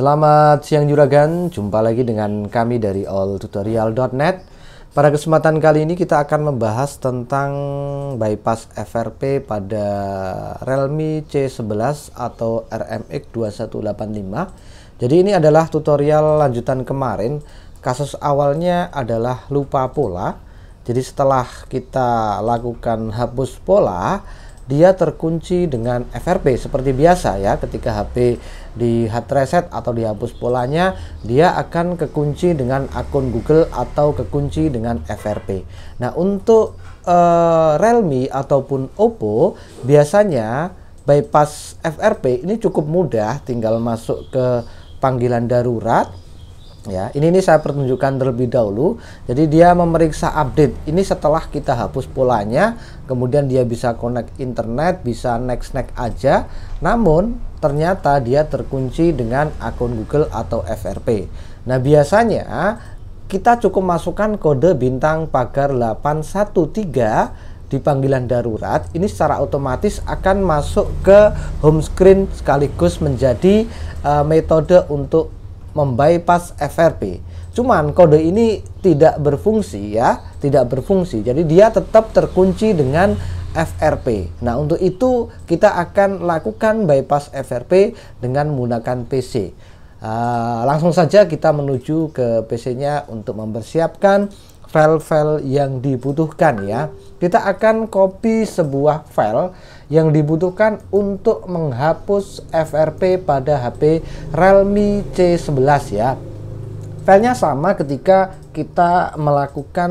Selamat siang juragan, jumpa lagi dengan kami dari alltutorial.net. Pada kesempatan kali ini kita akan membahas tentang bypass FRP pada Realme C11 atau RMX2185. Jadi ini adalah tutorial lanjutan kemarin. Kasus awalnya adalah lupa pola. Jadi setelah kita lakukan hapus pola, dia terkunci dengan FRP seperti biasa ya ketika HP di hard reset atau dihapus polanya dia akan kekunci dengan akun Google atau kekunci dengan FRP nah untuk uh, Realme ataupun Oppo biasanya bypass FRP ini cukup mudah tinggal masuk ke panggilan darurat ya ini ini saya pertunjukkan terlebih dahulu jadi dia memeriksa update ini setelah kita hapus polanya kemudian dia bisa connect internet bisa next next aja namun ternyata dia terkunci dengan akun Google atau FRP nah biasanya kita cukup masukkan kode bintang pagar 813 di panggilan darurat ini secara otomatis akan masuk ke home screen sekaligus menjadi uh, metode untuk membypass FRP. Cuman kode ini tidak berfungsi ya, tidak berfungsi. Jadi dia tetap terkunci dengan FRP. Nah, untuk itu kita akan lakukan bypass FRP dengan menggunakan PC. Uh, ah, langsung saja kita menuju ke PC-nya untuk mempersiapkan file-file yang dibutuhkan ya. Kita akan copy sebuah file yang dibutuhkan untuk menghapus FRP pada HP Realme C11 ya. Filenya sama ketika kita melakukan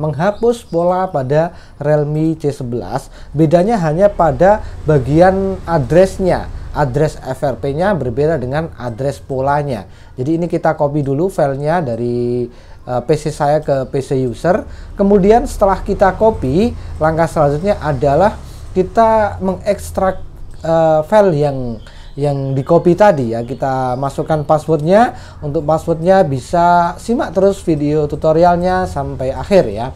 menghapus pola pada Realme C11. Bedanya hanya pada bagian addressnya address FRP-nya berbeda dengan address polanya. Jadi ini kita copy dulu filenya dari Eh, PC saya ke PC user. Kemudian setelah kita copy, langkah selanjutnya adalah kita mengekstrak uh, file yang yang di copy tadi ya kita masukkan passwordnya untuk passwordnya bisa simak terus video tutorialnya sampai akhir ya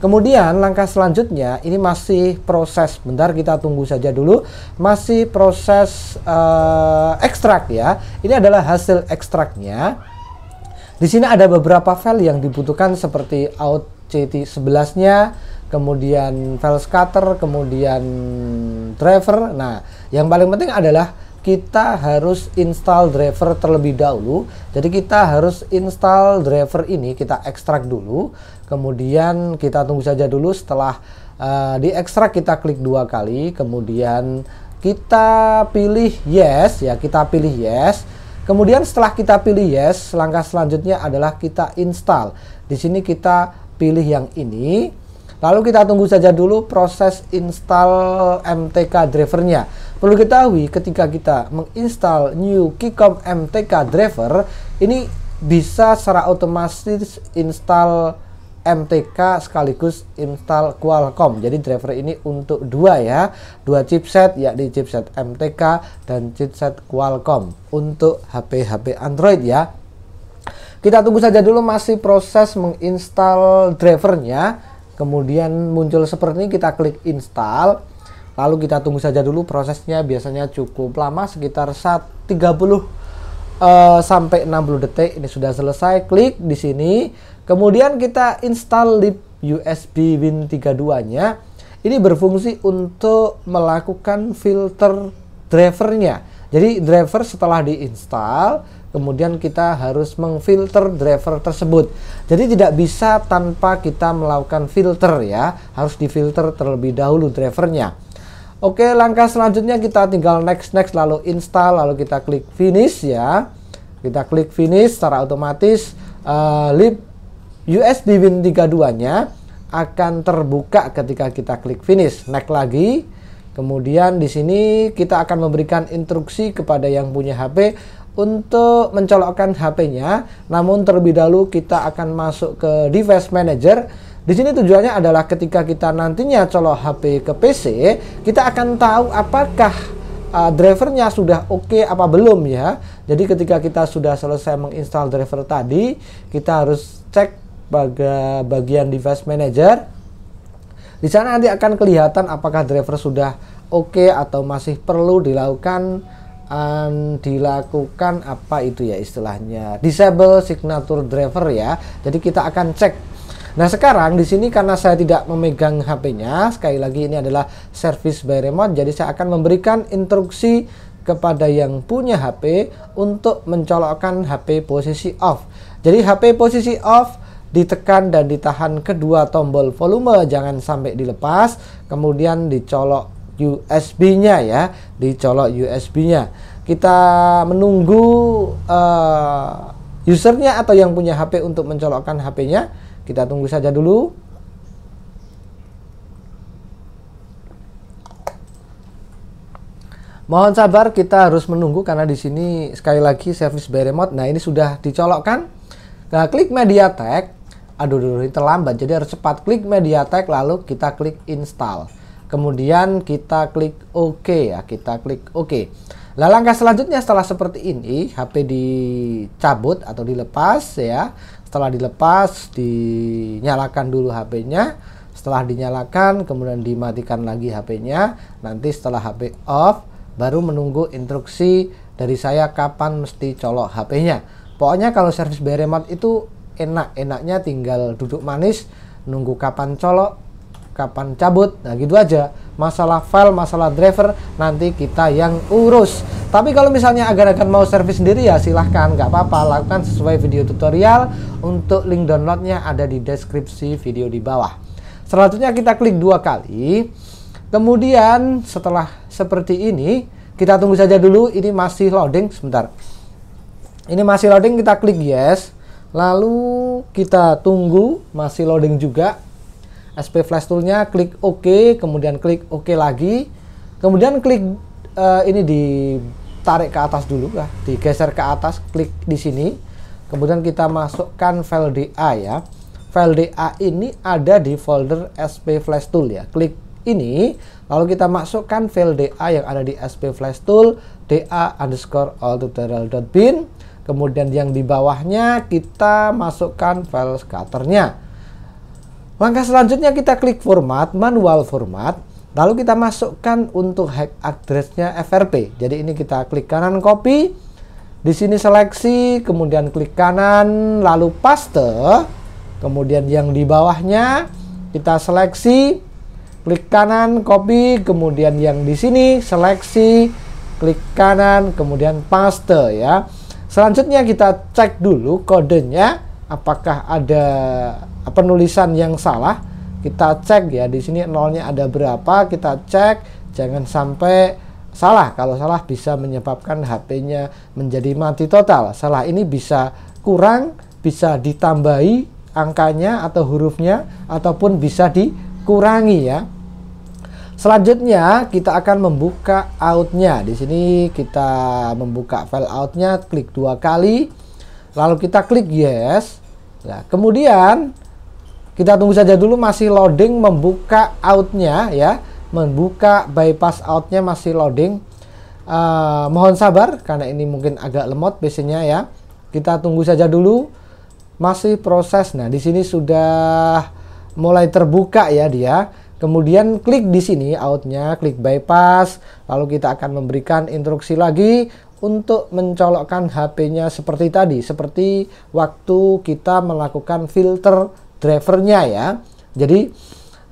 kemudian langkah selanjutnya ini masih proses bentar kita tunggu saja dulu masih proses uh, ekstrak ya ini adalah hasil ekstraknya di sini ada beberapa file yang dibutuhkan seperti out CT11-nya, kemudian file scatter, kemudian driver. Nah, yang paling penting adalah kita harus install driver terlebih dahulu. Jadi kita harus install driver ini, kita ekstrak dulu. Kemudian kita tunggu saja dulu setelah uh, diekstrak kita klik dua kali, kemudian kita pilih yes ya, kita pilih yes Kemudian setelah kita pilih yes, langkah selanjutnya adalah kita install. Di sini kita pilih yang ini. Lalu kita tunggu saja dulu proses install MTK drivernya. Perlu diketahui ketika kita menginstal new Kikom MTK driver, ini bisa secara otomatis install MTK sekaligus install Qualcomm. Jadi driver ini untuk dua ya, dua chipset yakni chipset MTK dan chipset Qualcomm untuk HP-HP Android ya. Kita tunggu saja dulu masih proses menginstal drivernya. Kemudian muncul seperti ini kita klik install. Lalu kita tunggu saja dulu prosesnya biasanya cukup lama sekitar 30 uh, eh, sampai 60 detik ini sudah selesai. Klik di sini Kemudian kita install lib USB Win32-nya. Ini berfungsi untuk melakukan filter drivernya. Jadi driver setelah diinstal, kemudian kita harus mengfilter driver tersebut. Jadi tidak bisa tanpa kita melakukan filter ya, harus difilter terlebih dahulu drivernya. Oke, langkah selanjutnya kita tinggal next next lalu install lalu kita klik finish ya. Kita klik finish secara otomatis uh, eh, lib USB Win 32-nya akan terbuka ketika kita klik finish. Naik lagi. Kemudian di sini kita akan memberikan instruksi kepada yang punya HP untuk mencolokkan HP-nya. Namun terlebih dahulu kita akan masuk ke device manager. Di sini tujuannya adalah ketika kita nantinya colok HP ke PC, kita akan tahu apakah uh, drivernya sudah oke okay apa belum ya. Jadi ketika kita sudah selesai menginstal driver tadi, kita harus cek pada bagian device manager. Di sana nanti akan kelihatan apakah driver sudah oke okay atau masih perlu dilakukan um, dilakukan apa itu ya istilahnya disable signature driver ya. Jadi kita akan cek. Nah sekarang di sini karena saya tidak memegang HP-nya, sekali lagi ini adalah service by remote, jadi saya akan memberikan instruksi kepada yang punya HP untuk mencolokkan HP posisi off. Jadi HP posisi off ditekan dan ditahan kedua tombol volume jangan sampai dilepas kemudian dicolok USB-nya ya dicolok USB-nya kita menunggu uh, usernya atau yang punya HP untuk mencolokkan HP-nya kita tunggu saja dulu Mohon sabar, kita harus menunggu karena di sini sekali lagi service by remote. Nah, ini sudah dicolokkan. Nah, klik media tag, aduh ini terlambat jadi harus cepat klik mediatek lalu kita klik install kemudian kita klik OK ya kita klik OK Nah, langkah selanjutnya setelah seperti ini, HP dicabut atau dilepas ya. Setelah dilepas, dinyalakan dulu HP-nya. Setelah dinyalakan, kemudian dimatikan lagi HP-nya. Nanti setelah HP off, baru menunggu instruksi dari saya kapan mesti colok HP-nya. Pokoknya kalau service by remote itu enak enaknya tinggal duduk manis nunggu kapan colok kapan cabut nah gitu aja masalah file masalah driver nanti kita yang urus tapi kalau misalnya agar-agar mau servis sendiri ya silahkan nggak apa-apa lakukan sesuai video tutorial untuk link downloadnya ada di deskripsi video di bawah selanjutnya kita klik dua kali kemudian setelah seperti ini kita tunggu saja dulu ini masih loading sebentar ini masih loading kita klik yes Lalu kita tunggu masih loading juga. SP Flash toolnya klik OK, kemudian klik OK lagi. Kemudian klik uh, ini ditarik ke atas dulu ya, digeser ke atas, klik di sini. Kemudian kita masukkan file DA ya. File DA ini ada di folder SP Flash Tool ya. Klik ini, lalu kita masukkan file DA yang ada di SP Flash Tool, DA underscore all tutorial.bin Kemudian yang di bawahnya kita masukkan file scatternya. Langkah selanjutnya kita klik format, manual format. Lalu kita masukkan untuk hack addressnya FRP. Jadi ini kita klik kanan copy. Di sini seleksi, kemudian klik kanan, lalu paste. Kemudian yang di bawahnya kita seleksi, klik kanan, copy. Kemudian yang di sini seleksi, klik kanan, kemudian paste ya. Selanjutnya kita cek dulu kodenya apakah ada eh, penulisan yang salah. Kita cek ya di sini nolnya ada berapa, kita cek jangan sampai salah. Kalau salah bisa menyebabkan HP-nya menjadi mati total. Salah ini bisa kurang, bisa ditambahi angkanya atau hurufnya ataupun bisa dikurangi ya. Selanjutnya kita akan membuka outnya. Di sini kita membuka file outnya, klik dua kali, lalu kita klik yes. Nah, kemudian kita tunggu saja dulu masih loading membuka outnya ya, membuka bypass outnya masih loading. Uh, mohon sabar karena ini mungkin agak lemot biasanya ya. Kita tunggu saja dulu masih proses. Nah, di sini sudah mulai terbuka ya dia Kemudian klik di sini outnya, klik bypass, lalu kita akan memberikan instruksi lagi untuk mencolokkan HP-nya seperti tadi, seperti waktu kita melakukan filter drivernya ya. Jadi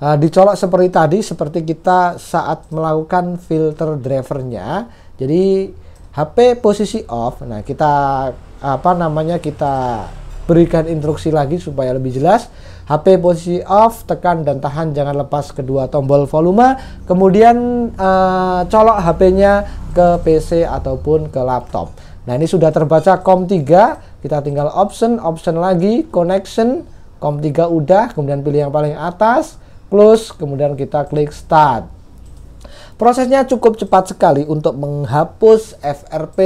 uh, dicolok seperti tadi, seperti kita saat melakukan filter drivernya. Jadi HP posisi off. Nah kita apa namanya kita berikan instruksi lagi supaya lebih jelas HP posisi off, tekan dan tahan jangan lepas kedua tombol volume, kemudian uh, colok HP-nya ke PC ataupun ke laptop. Nah, ini sudah terbaca COM3, kita tinggal option, option lagi, connection, COM3 udah, kemudian pilih yang paling atas, close, kemudian kita klik start. Prosesnya cukup cepat sekali untuk menghapus FRP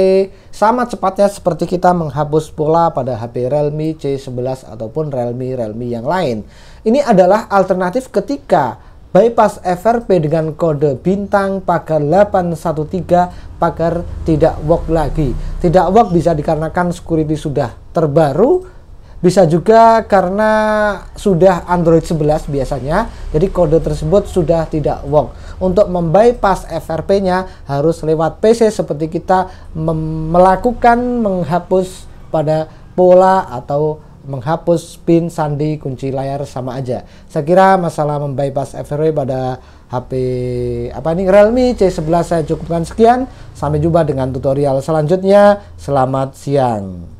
sama cepatnya seperti kita menghapus pola pada HP Realme C11 ataupun Realme-Realme yang lain. Ini adalah alternatif ketika bypass FRP dengan kode bintang pagar 813 pagar tidak work lagi. Tidak work bisa dikarenakan security sudah terbaru bisa juga karena sudah Android 11 biasanya, jadi kode tersebut sudah tidak work. Untuk membypass FRP-nya harus lewat PC seperti kita melakukan menghapus pada pola atau menghapus pin sandi kunci layar sama aja. Saya kira masalah membypass FRP pada HP apa ini Realme C11 saya cukupkan sekian. Sampai jumpa dengan tutorial selanjutnya. Selamat siang.